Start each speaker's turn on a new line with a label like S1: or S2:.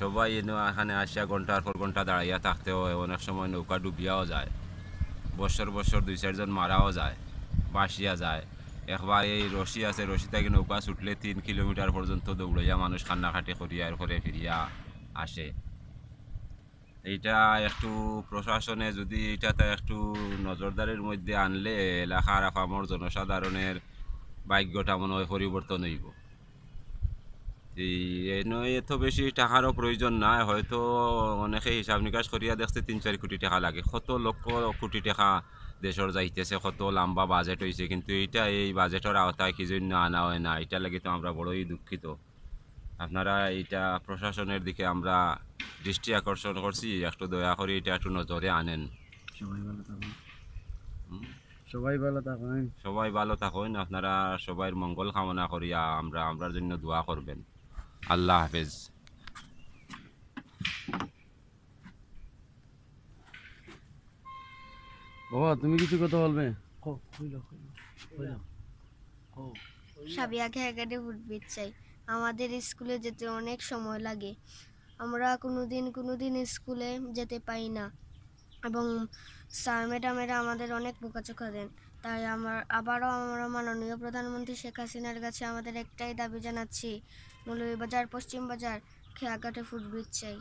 S1: সবাই এখানে আসিয়া ঘন্টার পর ঘন্টা দাঁড়াইয়া থাকতে হয় অনেক সময় নৌকা ডুবিয়াও যায় বছর বছর দুই চারজন মারাও যায় বাসিয়া যায় একবার এই রশি আছে রশি থেকে নৌকা ছুটলে তিন কিলোমিটার পর্যন্ত দৌড়াইয়া মানুষ কান্নাকাটি করিয়া করে ফিরিয়া আসে এটা একটু প্রশাসনে যদি এটাতে একটু নজরদারির মধ্যে আনলে এলাকার আফামর জনসাধারণের ভাগ্যটা মনে হয় পরিবর্তন হইব এত বেশি টাকারও প্রয়োজন নাই হয়তো অনেকে হিসাব নিকাশ করিয়া দেখছে তিন চার কোটি টাকা লাগে কত লক্ষ কোটি টাকা দেশের যাইতেছে কত লম্বা বাজেট হয়েছে কিন্তু এইটা এই বাজেটের আওতায় কি জন্য আনা হয় না এটা লাগে তো আমরা বড়ই দুঃখিত আপনারা এইটা প্রশাসনের দিকে আমরা দৃষ্টি আকর্ষণ করছি একটু দয়া করে এটা একটু নজরে আনেন সবাই ভালো থাকুন সবাই ভালো থাকুন আপনারা সবাই মঙ্গল কামনা করিয়া আমরা আমরা জন্য দোয়া করবেন আল্লাহ হাফেজ বাবা তুমি কিছু কথা বলবে
S2: সাবিয়া খেয়াঘাটে ফুটবিট চাই আমাদের স্কুলে যেতে অনেক সময় লাগে আমরা কোনোদিন কোনোদিন স্কুলে যেতে পাই না এবং স্যার ম্যাডামেরা আমাদের অনেক বোকাচোকা দেন তাই আমার আবারও আমার মাননীয় প্রধানমন্ত্রী শেখ হাসিনার কাছে আমাদের একটাই দাবি জানাচ্ছি মৌলভীবাজার পশ্চিম বাজার খেয়াঘাটে ফুটব্রিজ চাই